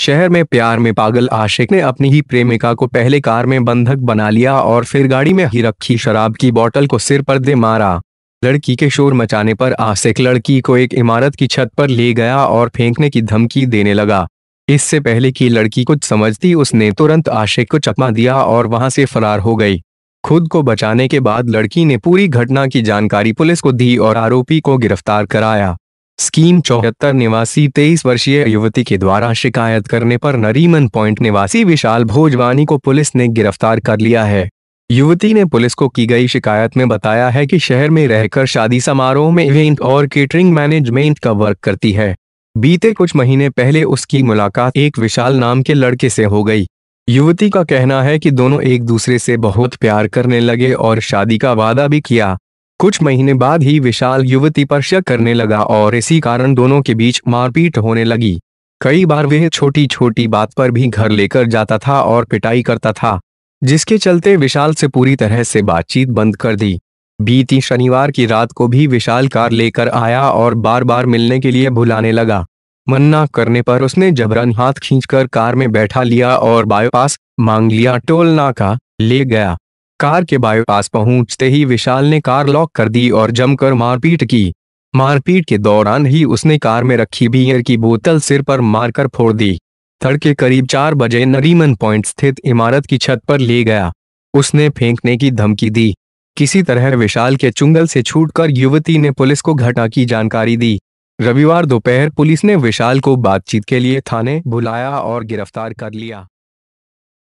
शहर में प्यार में पागल आशिक ने अपनी ही प्रेमिका को पहले कार में बंधक बना लिया और फिर गाड़ी में ही रखी शराब की बोतल को सिर पर दे मारा लड़की के शोर मचाने पर आशिक लड़की को एक इमारत की छत पर ले गया और फेंकने की धमकी देने लगा इससे पहले कि लड़की कुछ समझती उसने तुरंत आशिक को चकमा दिया और वहां से फरार हो गई खुद को बचाने के बाद लड़की ने पूरी घटना की जानकारी पुलिस को दी और आरोपी को गिरफ्तार कराया स्कीम चौहत्तर निवासी तेईस वर्षीय युवती के द्वारा शिकायत करने पर नरीमन पॉइंट निवासी विशाल भोजवानी को पुलिस ने गिरफ्तार कर लिया है युवती ने पुलिस को की गई शिकायत में बताया है कि शहर में रहकर शादी समारोह में इवेंट और केटरिंग मैनेजमेंट का वर्क करती है बीते कुछ महीने पहले उसकी मुलाकात एक विशाल नाम के लड़के से हो गई युवती का कहना है कि दोनों एक दूसरे से बहुत प्यार करने लगे और शादी का वादा भी किया कुछ महीने बाद ही विशाल युवती पर शक करने लगा और इसी कारण दोनों के बीच मारपीट होने लगी कई बार वह छोटी छोटी बात पर भी घर लेकर जाता था और पिटाई करता था जिसके चलते विशाल से पूरी तरह से बातचीत बंद कर दी बीती शनिवार की रात को भी विशाल कार लेकर आया और बार बार मिलने के लिए बुलाने लगा मन्ना करने पर उसने जबरन हाथ खींचकर कार में बैठा लिया और बायोपास मांग लिया टोल नाका ले गया कार के बायोपास पहुंचते ही विशाल ने कार लॉक कर दी और जमकर मारपीट की मारपीट के दौरान ही उसने कार में रखी बियर की बोतल सिर पर मारकर फोड़ दी तड़के करीब चार बजे नरीमन पॉइंट स्थित इमारत की छत पर ले गया उसने फेंकने की धमकी दी किसी तरह विशाल के चुंगल से छूटकर युवती ने पुलिस को घटना की जानकारी दी रविवार दोपहर पुलिस ने विशाल को बातचीत के लिए थाने बुलाया और गिरफ्तार कर लिया